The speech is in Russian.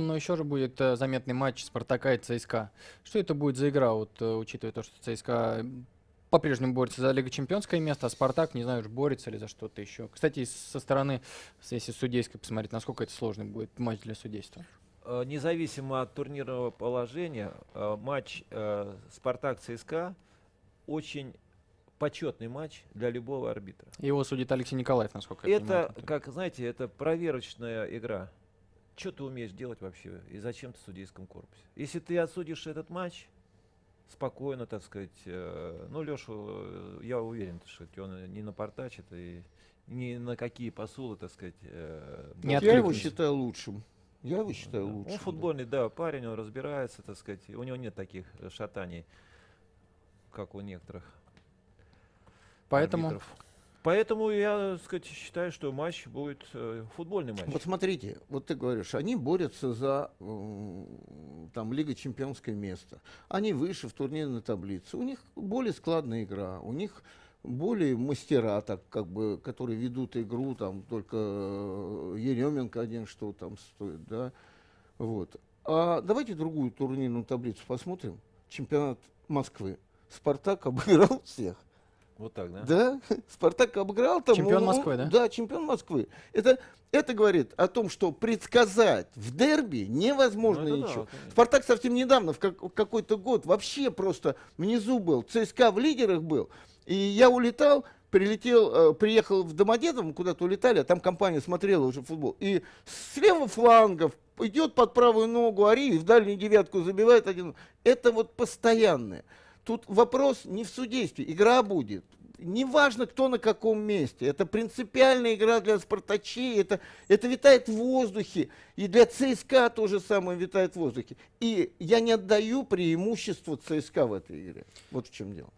Но еще же будет э, заметный матч Спартака и ЦСКА. Что это будет за игра, вот, э, учитывая то, что ЦСКА по-прежнему борется за Лига Чемпионское место, а Спартак, не знаю, уж борется ли за что-то еще. Кстати, со стороны, если судейской посмотреть, насколько это сложный будет матч для судейства. Э, независимо от турнирного положения, матч Спартак-ЦСКА очень почетный матч для любого арбитра. Его судит Алексей Николаев, насколько это, понимаю. Это, как, знаете, это проверочная игра что ты умеешь делать вообще и зачем ты в судейском корпусе. Если ты отсудишь этот матч, спокойно, так сказать, э, ну, Лешу, э, я уверен, что он не напортачит и ни на какие посулы, так сказать. Э, не я его считаю лучшим. Я его считаю да. Ну, лучшим. Он футбольный, да. да, парень, он разбирается, так сказать. У него нет таких э, шатаний, как у некоторых. Поэтому арбитров. Поэтому я сказать, считаю, что матч будет э, футбольный матч. Вот смотрите, вот ты говоришь, они борются за э, там Лига Чемпионское место. Они выше в турнирной таблице. У них более складная игра, у них более мастера, так как бы, которые ведут игру, там только э, Еременко один что там стоит, да, вот. А давайте другую турнирную таблицу посмотрим. Чемпионат Москвы. Спартак обыграл всех. Вот так, да? Да, Спартак обыграл там. Чемпион Москвы, да? Да, чемпион Москвы. Это, это говорит о том, что предсказать в дерби невозможно ну, ничего. Да, Спартак совсем недавно, в, как, какой-то год, вообще просто внизу был. ЦСКА в лидерах был. И я улетал, прилетел, э, приехал в Домодедово, мы куда-то улетали, а там компания смотрела уже футбол. И слева флангов идет под правую ногу Ари и в дальнюю девятку забивает один. Это вот постоянное. Тут вопрос не в судействе, игра будет. Неважно, кто на каком месте. Это принципиальная игра для спартачей, это, это витает в воздухе. И для ЦСКА то же самое витает в воздухе. И я не отдаю преимущество ЦСКА в этой игре. Вот в чем дело.